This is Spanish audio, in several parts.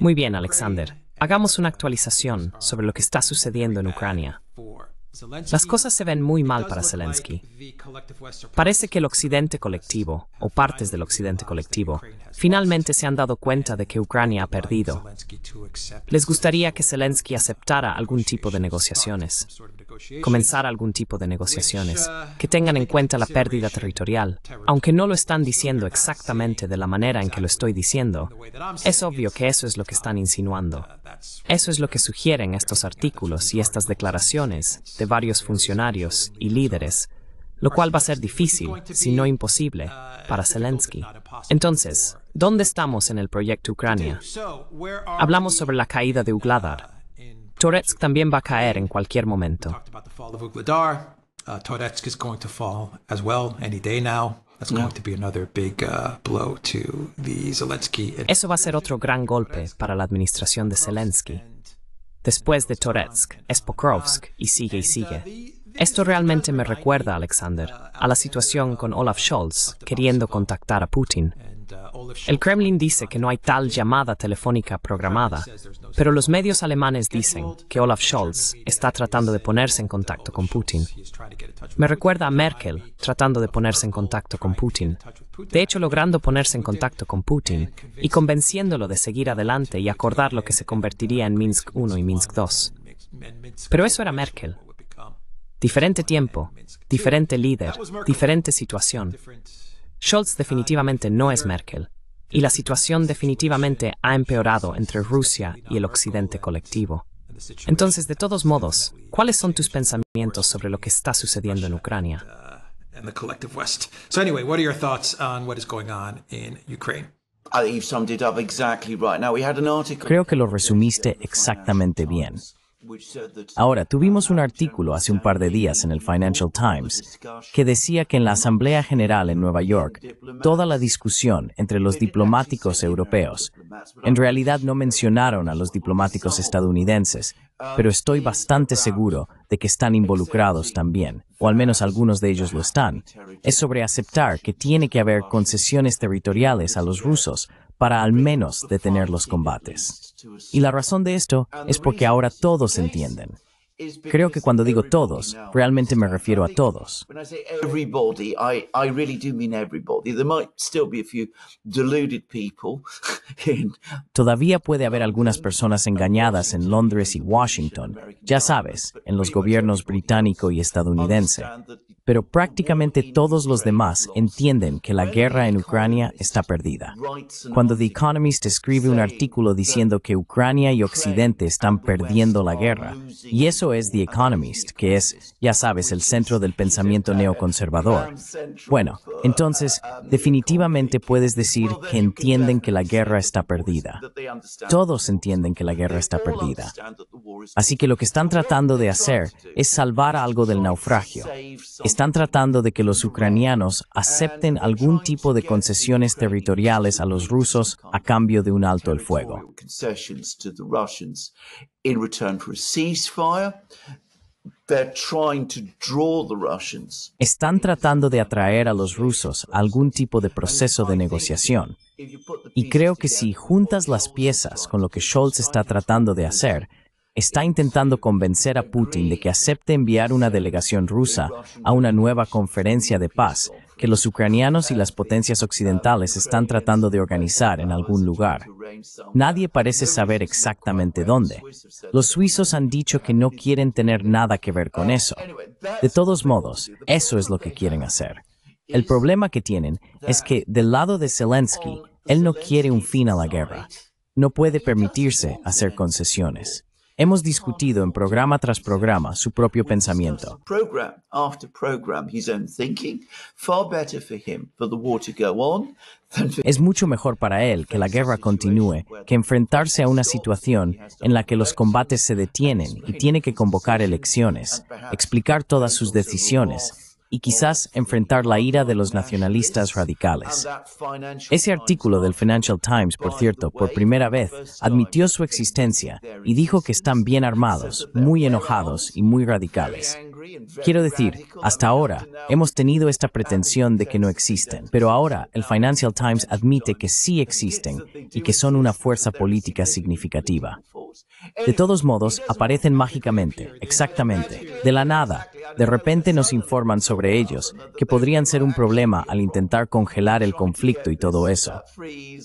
Muy bien, Alexander. Hagamos una actualización sobre lo que está sucediendo en Ucrania. Las cosas se ven muy mal para Zelensky. Parece que el Occidente colectivo, o partes del Occidente colectivo, finalmente se han dado cuenta de que Ucrania ha perdido. Les gustaría que Zelensky aceptara algún tipo de negociaciones comenzar algún tipo de negociaciones que tengan en cuenta la pérdida territorial. Aunque no lo están diciendo exactamente de la manera en que lo estoy diciendo, es obvio que eso es lo que están insinuando. Eso es lo que sugieren estos artículos y estas declaraciones de varios funcionarios y líderes lo cual va a ser difícil, si no imposible, para Zelensky. Entonces, ¿dónde estamos en el proyecto Ucrania? Hablamos sobre la caída de Ugladar, Toretsk también va a caer en cualquier momento. Eso va a ser otro gran golpe para la administración de Zelensky. Después de Toretsk, es y sigue y sigue. Esto realmente me recuerda, Alexander, a la situación con Olaf Scholz queriendo contactar a Putin. El Kremlin dice que no hay tal llamada telefónica programada, pero los medios alemanes dicen que Olaf Scholz está tratando de ponerse en contacto con Putin. Me recuerda a Merkel tratando de ponerse en contacto con Putin, de hecho logrando ponerse en contacto con Putin y convenciéndolo de seguir adelante y acordar lo que se convertiría en Minsk I y Minsk II. Pero eso era Merkel. Diferente tiempo, diferente líder, diferente situación. Scholz definitivamente no es Merkel, y la situación definitivamente ha empeorado entre Rusia y el Occidente colectivo. Entonces, de todos modos, ¿cuáles son tus pensamientos sobre lo que está sucediendo en Ucrania? Creo que lo resumiste exactamente bien. Ahora, tuvimos un artículo hace un par de días en el Financial Times que decía que en la Asamblea General en Nueva York, toda la discusión entre los diplomáticos europeos, en realidad no mencionaron a los diplomáticos estadounidenses, pero estoy bastante seguro de que están involucrados también, o al menos algunos de ellos lo están, es sobre aceptar que tiene que haber concesiones territoriales a los rusos para al menos detener los combates. Y la razón de esto es porque ahora todos entienden Creo que cuando digo todos, realmente me refiero a todos. Todavía puede haber algunas personas engañadas en Londres y Washington, ya sabes, en los gobiernos británico y estadounidense. Pero prácticamente todos los demás entienden que la guerra en Ucrania está perdida. Cuando The Economist escribe un artículo diciendo que Ucrania y Occidente están perdiendo la guerra, y eso es The Economist, que es, ya sabes, el centro del pensamiento neoconservador. Bueno, entonces, definitivamente puedes decir que entienden que la guerra está perdida. Todos entienden que la guerra está perdida. Así que lo que están tratando de hacer es salvar algo del naufragio. Están tratando de que los ucranianos acepten algún tipo de concesiones territoriales a los rusos a cambio de un alto el fuego. Están tratando de atraer a los rusos a algún tipo de proceso de negociación. Y creo que si juntas las piezas con lo que Scholz está tratando de hacer, está intentando convencer a Putin de que acepte enviar una delegación rusa a una nueva conferencia de paz que los ucranianos y las potencias occidentales están tratando de organizar en algún lugar. Nadie parece saber exactamente dónde. Los suizos han dicho que no quieren tener nada que ver con eso. De todos modos, eso es lo que quieren hacer. El problema que tienen es que, del lado de Zelensky, él no quiere un fin a la guerra. No puede permitirse hacer concesiones. Hemos discutido en programa tras programa su propio pensamiento. Es mucho mejor para él que la guerra continúe que enfrentarse a una situación en la que los combates se detienen y tiene que convocar elecciones, explicar todas sus decisiones y quizás enfrentar la ira de los nacionalistas radicales. Ese artículo del Financial Times, por cierto, por primera vez admitió su existencia y dijo que están bien armados, muy enojados y muy radicales. Quiero decir, hasta ahora hemos tenido esta pretensión de que no existen, pero ahora el Financial Times admite que sí existen y que son una fuerza política significativa. De todos modos, aparecen mágicamente, exactamente, de la nada. De repente nos informan sobre ellos, que podrían ser un problema al intentar congelar el conflicto y todo eso.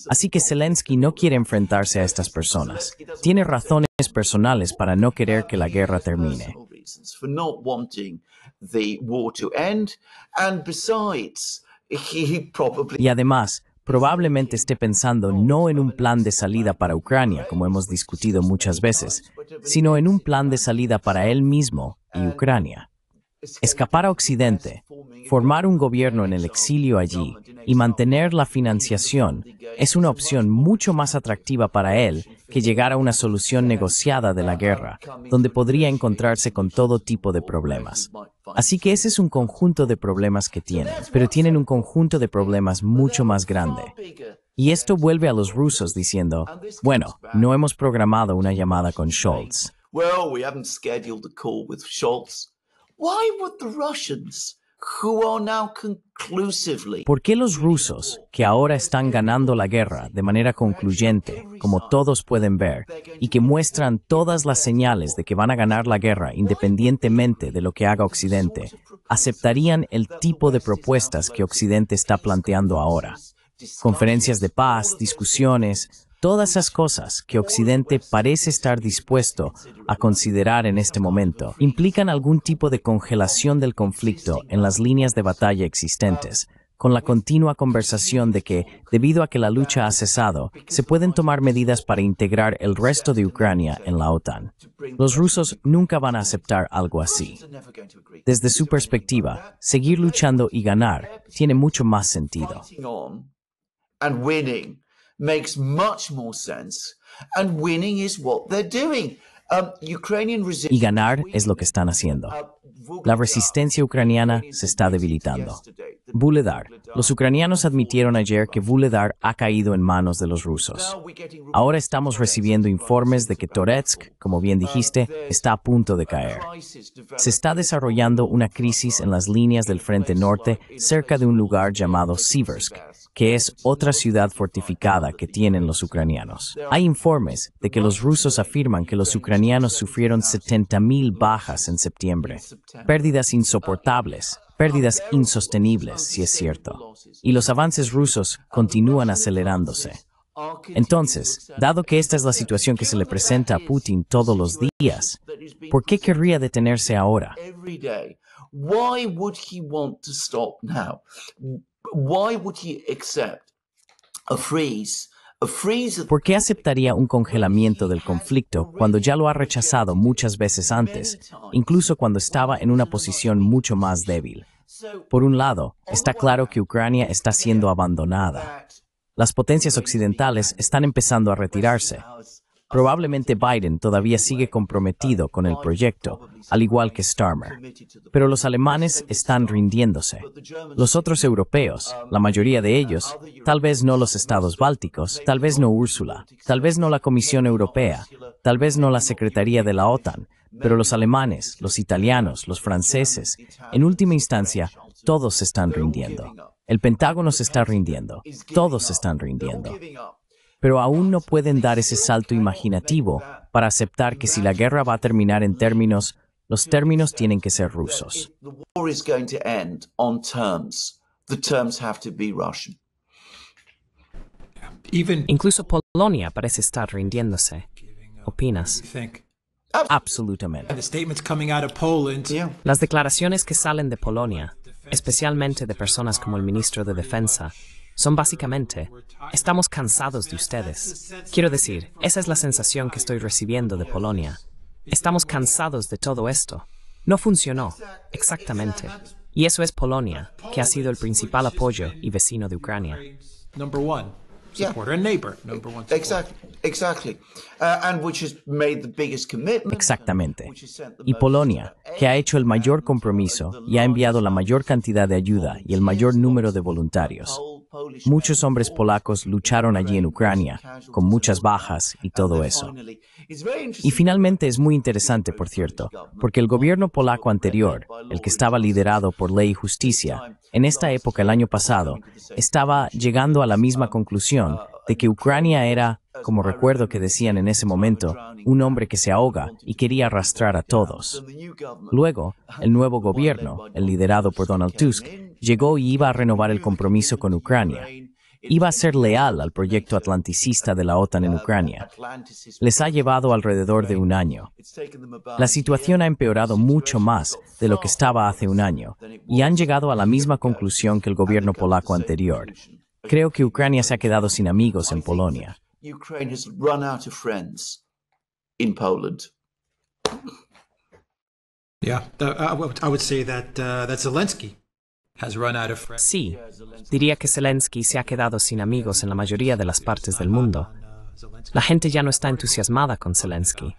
Así que Zelensky no quiere enfrentarse a estas personas. Tiene razones personales para no querer que la guerra termine. Y además, probablemente esté pensando oh, no en un plan de salida para Ucrania, como hemos discutido muchas veces, sino en un plan de salida para él mismo y Ucrania escapar a Occidente, formar un gobierno en el exilio allí y mantener la financiación es una opción mucho más atractiva para él que llegar a una solución negociada de la guerra, donde podría encontrarse con todo tipo de problemas. Así que ese es un conjunto de problemas que tienen, pero tienen un conjunto de problemas mucho más grande. Y esto vuelve a los rusos diciendo, bueno, no hemos programado una llamada con Schultz. Well, we haven't scheduled a call with Schultz. ¿Por qué los rusos, que ahora están ganando la guerra de manera concluyente, como todos pueden ver, y que muestran todas las señales de que van a ganar la guerra independientemente de lo que haga Occidente, aceptarían el tipo de propuestas que Occidente está planteando ahora? Conferencias de paz, discusiones, todas esas cosas que Occidente parece estar dispuesto a considerar en este momento implican algún tipo de congelación del conflicto en las líneas de batalla existentes, con la continua conversación de que, debido a que la lucha ha cesado, se pueden tomar medidas para integrar el resto de Ucrania en la OTAN. Los rusos nunca van a aceptar algo así. Desde su perspectiva, seguir luchando y ganar tiene mucho más sentido makes much more sense, and winning is what they're doing. Um, Ukrainian y ganar es lo que están haciendo. La resistencia ucraniana se está debilitando. Buledar. Los ucranianos admitieron ayer que Buledar ha caído en manos de los rusos. Ahora estamos recibiendo informes de que Toretsk, como bien dijiste, está a punto de caer. Se está desarrollando una crisis en las líneas del frente norte cerca de un lugar llamado Siversk, que es otra ciudad fortificada que tienen los ucranianos. Hay informes de que los rusos afirman que los ucranianos sufrieron 70.000 bajas en septiembre. Pérdidas insoportables, pérdidas insostenibles, si es cierto. Y los avances rusos continúan acelerándose. Entonces, dado que esta es la situación que se le presenta a Putin todos los días, ¿por qué querría detenerse ahora? freeze ¿Por qué aceptaría un congelamiento del conflicto cuando ya lo ha rechazado muchas veces antes, incluso cuando estaba en una posición mucho más débil? Por un lado, está claro que Ucrania está siendo abandonada. Las potencias occidentales están empezando a retirarse, Probablemente Biden todavía sigue comprometido con el proyecto, al igual que Starmer. Pero los alemanes están rindiéndose. Los otros europeos, la mayoría de ellos, tal vez no los estados bálticos, tal vez no Úrsula, tal vez no la Comisión Europea, tal vez no la Secretaría de la OTAN, pero los alemanes, los italianos, los franceses, en última instancia, todos están rindiendo. El Pentágono se está rindiendo. Todos se están rindiendo pero aún no pueden dar ese salto imaginativo para aceptar que si la guerra va a terminar en términos, los términos tienen que ser rusos. Incluso Polonia parece estar rindiéndose. ¿Opinas? Absolutamente. Las declaraciones que salen de Polonia, especialmente de personas como el ministro de Defensa, son básicamente, estamos cansados de ustedes. Quiero decir, esa es la sensación que estoy recibiendo de Polonia. Estamos cansados de todo esto. No funcionó, exactamente. Y eso es Polonia, que ha sido el principal apoyo y vecino de Ucrania. Number one, supporter and neighbor. Exactly, exactly. Uh, and which has made the biggest commitment. Exactamente. Y Polonia, que ha hecho el mayor compromiso y ha enviado la mayor cantidad de ayuda y el mayor número de voluntarios. Muchos hombres polacos lucharon allí en Ucrania, con muchas bajas y todo eso. Y finalmente es muy interesante, por cierto, porque el gobierno polaco anterior, el que estaba liderado por Ley y Justicia, en esta época el año pasado, estaba llegando a la misma conclusión uh, de que Ucrania uh, era, como recuerdo que decían en ese momento, un hombre que se ahoga y quería arrastrar a todos. Luego, el nuevo gobierno, el liderado por Donald Tusk, llegó y iba a renovar el compromiso con Ucrania. Iba a ser leal al proyecto atlanticista de la OTAN en Ucrania. Les ha llevado alrededor de un año. La situación ha empeorado mucho más de lo que estaba hace un año y han llegado a la misma conclusión que el gobierno polaco anterior. Creo que Ucrania se ha quedado sin amigos en Polonia. Yeah, I would say that uh, Zelensky Sí, diría que Zelensky se ha quedado sin amigos en la mayoría de las partes del mundo. La gente ya no está entusiasmada con Zelensky.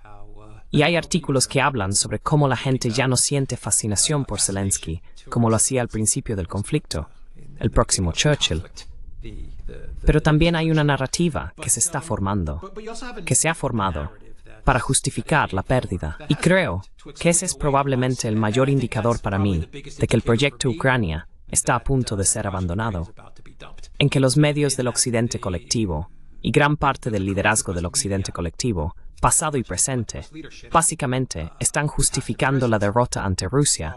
Y hay artículos que hablan sobre cómo la gente ya no siente fascinación por Zelensky, como lo hacía al principio del conflicto, el próximo Churchill. Pero también hay una narrativa que se está formando, que se ha formado para justificar la pérdida. Y creo que ese es probablemente el mayor indicador para mí de que el proyecto Ucrania está a punto de ser abandonado, en que los medios del Occidente colectivo y gran parte del liderazgo del Occidente colectivo, pasado y presente, básicamente están justificando la derrota ante Rusia,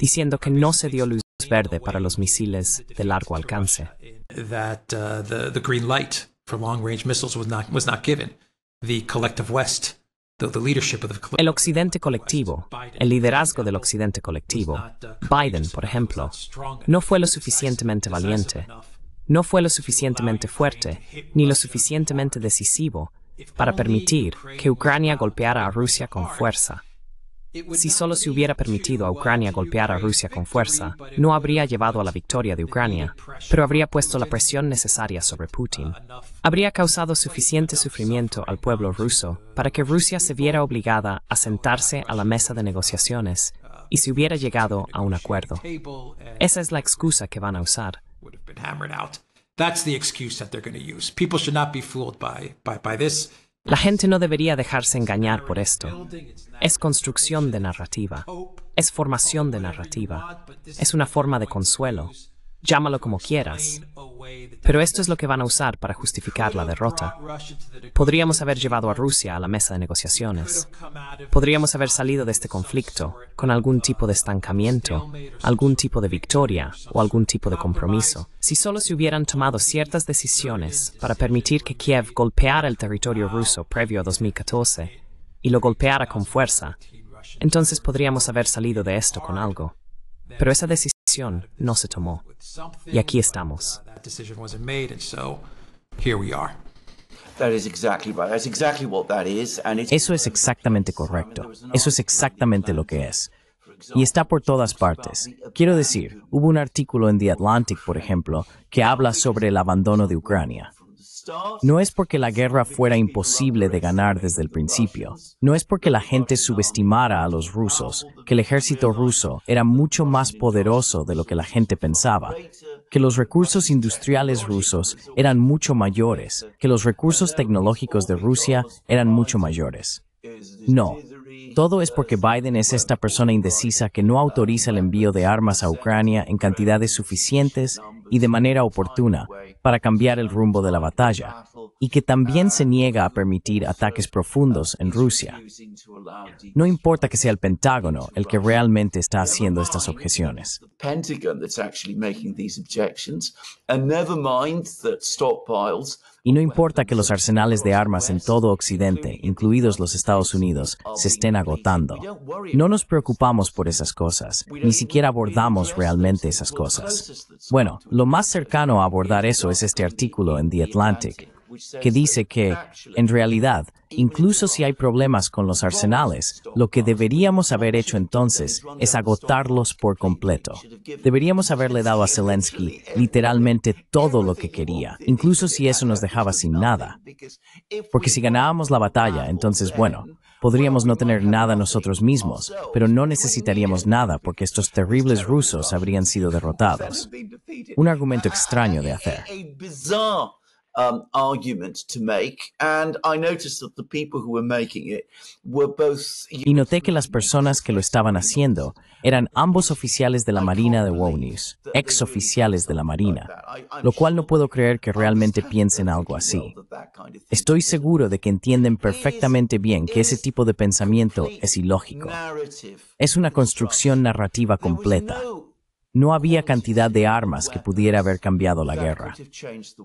diciendo que no se dio luz verde para los misiles de largo alcance. The collective el occidente colectivo, el liderazgo del occidente colectivo, Biden, por ejemplo, no fue lo suficientemente valiente, no fue lo suficientemente fuerte, ni lo suficientemente decisivo para permitir que Ucrania golpeara a Rusia con fuerza. Si solo se hubiera permitido a Ucrania golpear a Rusia con fuerza, no habría llevado a la victoria de Ucrania, pero habría puesto la presión necesaria sobre uh, Putin. Habría causado suficiente sufrimiento al pueblo ruso para que Rusia se viera obligada a sentarse a la mesa de negociaciones uh, y se hubiera llegado a un acuerdo. Esa es la excusa que van a usar. That's the excuse that they're going to use. People should not be fooled by, by, by la gente no debería dejarse engañar por esto. Es construcción de narrativa, es formación de narrativa, es una forma de consuelo, Llámalo como quieras. Pero esto es lo que van a usar para justificar la derrota. Podríamos haber llevado a Rusia a la mesa de negociaciones. Podríamos haber salido de este conflicto con algún tipo de estancamiento, algún tipo de victoria o algún tipo de compromiso, si solo se hubieran tomado ciertas decisiones para permitir que Kiev golpeara el territorio ruso previo a 2014 y lo golpeara con fuerza, entonces podríamos haber salido de esto con algo. Pero esa decisión no se tomó. Y aquí estamos. Eso es exactamente correcto. Eso es exactamente lo que es. Y está por todas partes. Quiero decir, hubo un artículo en The Atlantic, por ejemplo, que habla sobre el abandono de Ucrania. No es porque la guerra fuera imposible de ganar desde el principio, no es porque la gente subestimara a los rusos, que el ejército ruso era mucho más poderoso de lo que la gente pensaba, que los recursos industriales rusos eran mucho mayores, que los recursos tecnológicos de Rusia eran mucho mayores. No, todo es porque Biden es esta persona indecisa que no autoriza el envío de armas a Ucrania en cantidades suficientes y de manera oportuna para cambiar el rumbo de la batalla, y que también se niega a permitir ataques profundos en Rusia. No importa que sea el Pentágono el que realmente está haciendo estas objeciones. Y no importa que los arsenales de armas en todo Occidente, incluidos los Estados Unidos, se estén agotando. No nos preocupamos por esas cosas, ni siquiera abordamos realmente esas cosas. Bueno, lo más cercano a abordar eso es este artículo en The Atlantic, que dice que, en realidad, incluso si hay problemas con los arsenales, lo que deberíamos haber hecho entonces es agotarlos por completo. Deberíamos haberle dado a Zelensky literalmente todo lo que quería, incluso si eso nos dejaba sin nada. Porque si ganábamos la batalla, entonces bueno, Podríamos no tener nada nosotros mismos, pero no necesitaríamos nada porque estos terribles rusos habrían sido derrotados. Un argumento extraño de hacer. Y noté que las personas que lo estaban haciendo eran ambos oficiales de la Marina de Wow ex oficiales de la Marina, lo cual no puedo creer que realmente piensen algo así. Estoy seguro de que entienden perfectamente bien que ese tipo de pensamiento es ilógico. Es una construcción narrativa completa. No había cantidad de armas que pudiera haber cambiado la guerra.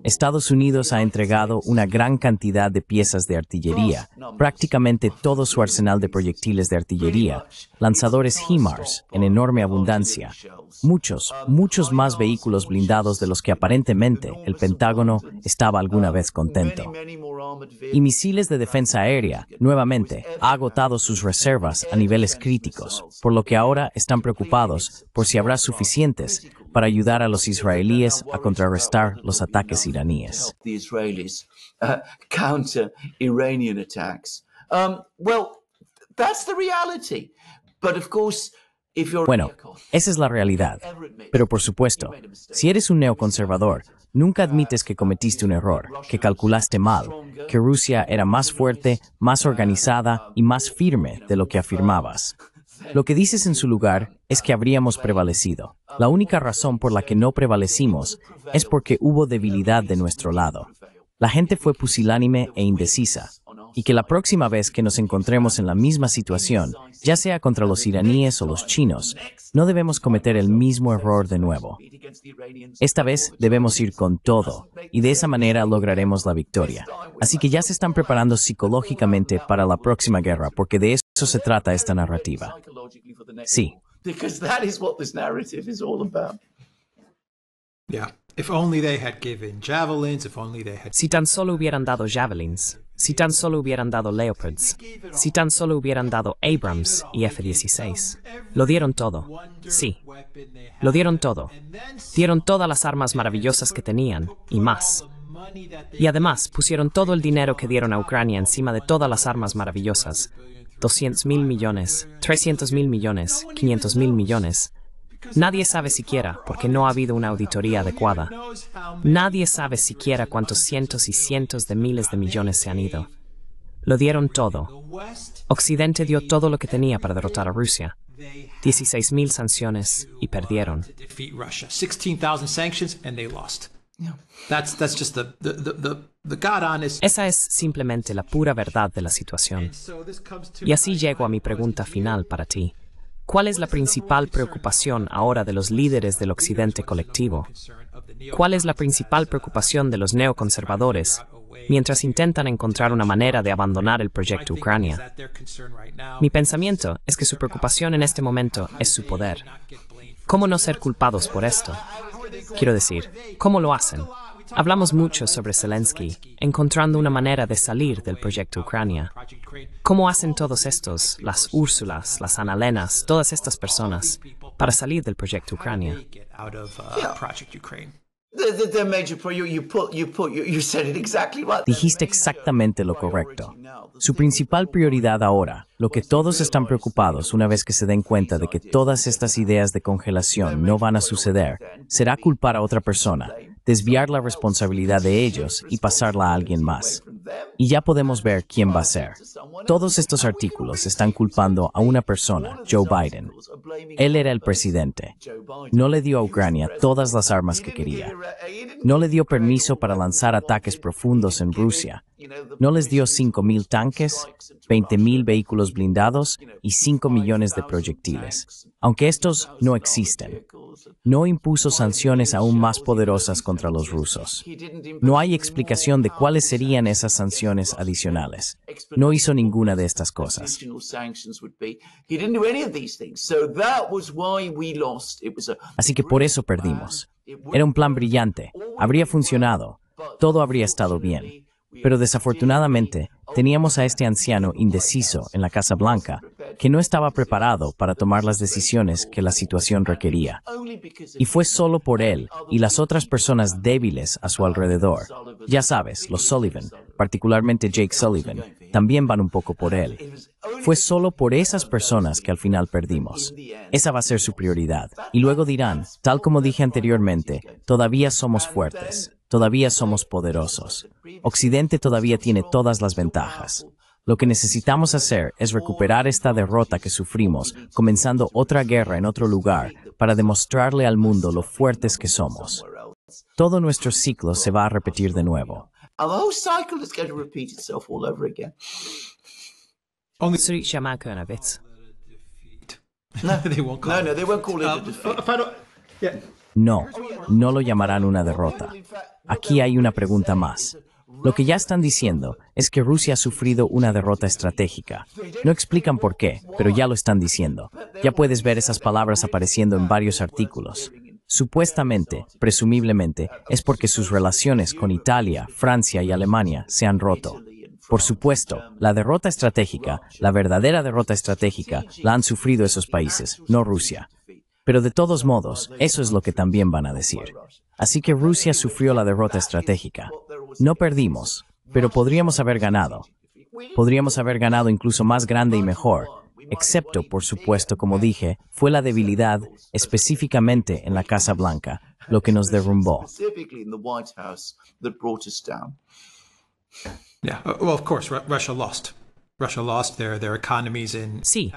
Estados Unidos ha entregado una gran cantidad de piezas de artillería, prácticamente todo su arsenal de proyectiles de artillería, lanzadores HIMARS en enorme abundancia, muchos, muchos más vehículos blindados de los que aparentemente el Pentágono estaba alguna vez contento. Y misiles de defensa aérea, nuevamente, ha agotado sus reservas a niveles críticos, por lo que ahora están preocupados por si habrá suficiente para ayudar a los israelíes a contrarrestar los ataques iraníes. Bueno, esa es la realidad. Pero por supuesto, si eres un neoconservador, nunca uh, admites que cometiste un error, que calculaste mal, que Rusia era más fuerte, más organizada y más firme de lo que uh, afirmabas. Lo que dices en su lugar es que habríamos prevalecido. La única razón por la que no prevalecimos es porque hubo debilidad de nuestro lado. La gente fue pusilánime e indecisa, y que la próxima vez que nos encontremos en la misma situación, ya sea contra los iraníes o los chinos, no debemos cometer el mismo error de nuevo. Esta vez debemos ir con todo y de esa manera lograremos la victoria. Así que ya se están preparando psicológicamente para la próxima guerra, porque de eso se trata esta narrativa. Sí. Si tan solo hubieran dado javelins, si tan solo hubieran dado Leopards, si tan solo hubieran dado Abrams y F-16. Lo dieron todo, sí, lo dieron todo. Dieron todas las armas maravillosas que tenían y más. Y además pusieron todo el dinero que dieron a Ucrania encima de todas las armas maravillosas. 200 mil millones, 300 mil millones, 500 mil millones. Nadie sabe siquiera porque no ha habido una auditoría adecuada. Nadie sabe siquiera cuántos cientos y cientos de miles de millones se han ido. Lo dieron todo. Occidente dio todo lo que tenía para derrotar a Rusia. 16.000 sanciones y perdieron. Esa es simplemente la pura verdad de la situación. Y así llego a mi pregunta final para ti. ¿Cuál es la principal preocupación ahora de los líderes del Occidente colectivo? ¿Cuál es la principal preocupación de los neoconservadores mientras intentan encontrar una manera de abandonar el proyecto Ucrania? Mi pensamiento es que su preocupación en este momento es su poder. ¿Cómo no ser culpados por esto? Quiero decir, ¿cómo lo hacen? Hablamos mucho sobre Zelensky, encontrando una manera de salir del proyecto Ucrania. ¿Cómo hacen todos estos, las Úrsulas, las Analenas, todas estas personas, para salir del proyecto Ucrania? Dijiste exactamente lo correcto. Su principal prioridad ahora, lo que todos están preocupados una vez que se den cuenta de que todas estas ideas de congelación no van a suceder, será culpar a otra persona, desviar la responsabilidad de ellos y pasarla a alguien más. Y ya podemos ver quién va a ser. Todos estos artículos están culpando a una persona, Joe Biden. Él era el presidente. No le dio a Ucrania todas las armas que quería. No le dio permiso para lanzar ataques profundos en Rusia. No les dio 5.000 tanques, 20.000 vehículos blindados y 5 millones de proyectiles. Aunque estos no existen, no impuso sanciones aún más poderosas contra los rusos. No hay explicación de cuáles serían esas sanciones adicionales. No hizo ninguna de estas cosas. Así que por eso perdimos. Era un plan brillante. Habría funcionado. Todo habría estado bien. Pero desafortunadamente teníamos a este anciano indeciso en la Casa Blanca que no estaba preparado para tomar las decisiones que la situación requería. Y fue solo por él y las otras personas débiles a su alrededor, ya sabes, los Sullivan, particularmente Jake Sullivan, también van un poco por él. Fue solo por esas personas que al final perdimos. Esa va a ser su prioridad. Y luego dirán, tal como dije anteriormente, todavía somos fuertes, todavía somos poderosos. Occidente todavía tiene todas las ventajas. Lo que necesitamos hacer es recuperar esta derrota que sufrimos, comenzando otra guerra en otro lugar, para demostrarle al mundo lo fuertes que somos. Todo nuestro ciclo se va a repetir de nuevo. No, no lo llamarán una derrota. Aquí hay una pregunta más. Lo que ya están diciendo es que Rusia ha sufrido una derrota estratégica. No explican por qué, pero ya lo están diciendo. Ya puedes ver esas palabras apareciendo en varios artículos supuestamente, presumiblemente, es porque sus relaciones con Italia, Francia y Alemania se han roto. Por supuesto, la derrota estratégica, la verdadera derrota estratégica, la han sufrido esos países, no Rusia. Pero de todos modos, eso es lo que también van a decir. Así que Rusia sufrió la derrota estratégica. No perdimos, pero podríamos haber ganado. Podríamos haber ganado incluso más grande y mejor, excepto, por supuesto, como dije, fue la debilidad específicamente en la Casa Blanca, lo que nos derrumbó. Sí.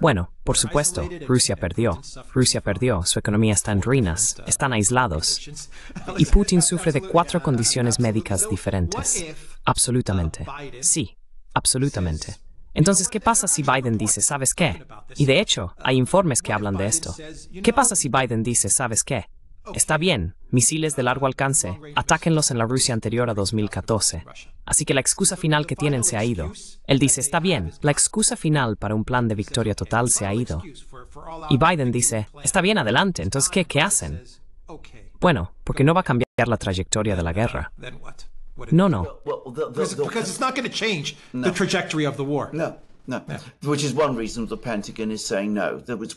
Bueno, por supuesto, Rusia perdió. Rusia perdió, su economía está en ruinas, uh, están aislados. Y Putin sufre de cuatro condiciones médicas diferentes. Uh, absolutamente. Sí, absolutamente. Entonces, ¿qué pasa si Biden dice, ¿sabes qué? Y de hecho, hay informes que hablan de esto. ¿Qué pasa si Biden dice, ¿sabes qué? Está bien, misiles de largo alcance, atáquenlos en la Rusia anterior a 2014. Así que la excusa final que tienen se ha ido. Él dice, está bien, la excusa final para un plan de victoria total se ha ido. Y Biden dice, está bien, adelante, entonces ¿qué, qué hacen? Bueno, porque no va a cambiar la trayectoria de la guerra. No, no. Well, the, the, because, the, because it's not going to change no. the trajectory of the war. No.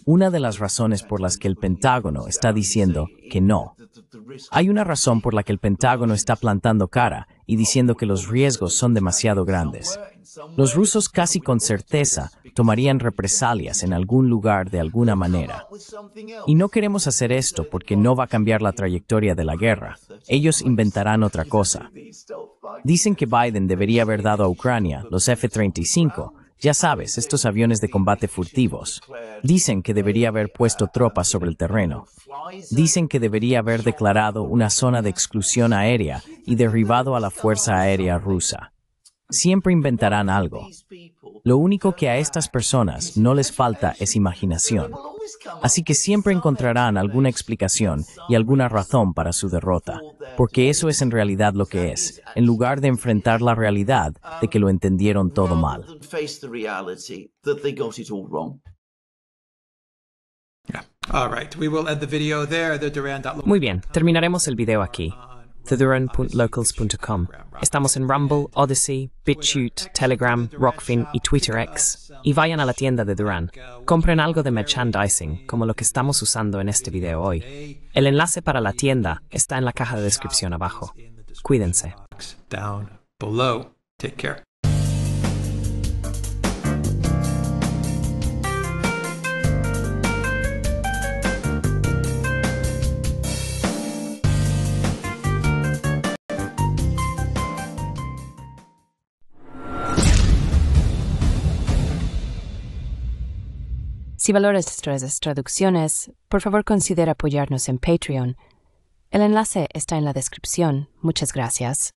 Una de las razones por las que el Pentágono está diciendo que no. Hay una razón por la que el Pentágono está plantando cara y diciendo que los riesgos son demasiado grandes. Los rusos casi con certeza tomarían represalias en algún lugar de alguna manera. Y no queremos hacer esto porque no va a cambiar la trayectoria de la guerra. Ellos inventarán otra cosa. Dicen que Biden debería haber dado a Ucrania los F-35 ya sabes, estos aviones de combate furtivos. Dicen que debería haber puesto tropas sobre el terreno. Dicen que debería haber declarado una zona de exclusión aérea y derribado a la Fuerza Aérea Rusa. Siempre inventarán algo. Lo único que a estas personas no les falta es imaginación. Así que siempre encontrarán alguna explicación y alguna razón para su derrota, porque eso es en realidad lo que es, en lugar de enfrentar la realidad de que lo entendieron todo mal. Muy bien, terminaremos el video aquí theduran.locals.com. Estamos en Rumble, Odyssey, BitChute, Telegram, Rockfin y TwitterX. Y vayan a la tienda de Duran. Compren algo de merchandising, como lo que estamos usando en este video hoy. El enlace para la tienda está en la caja de descripción abajo. Cuídense. Si valoras estas traducciones, por favor considera apoyarnos en Patreon. El enlace está en la descripción. Muchas gracias.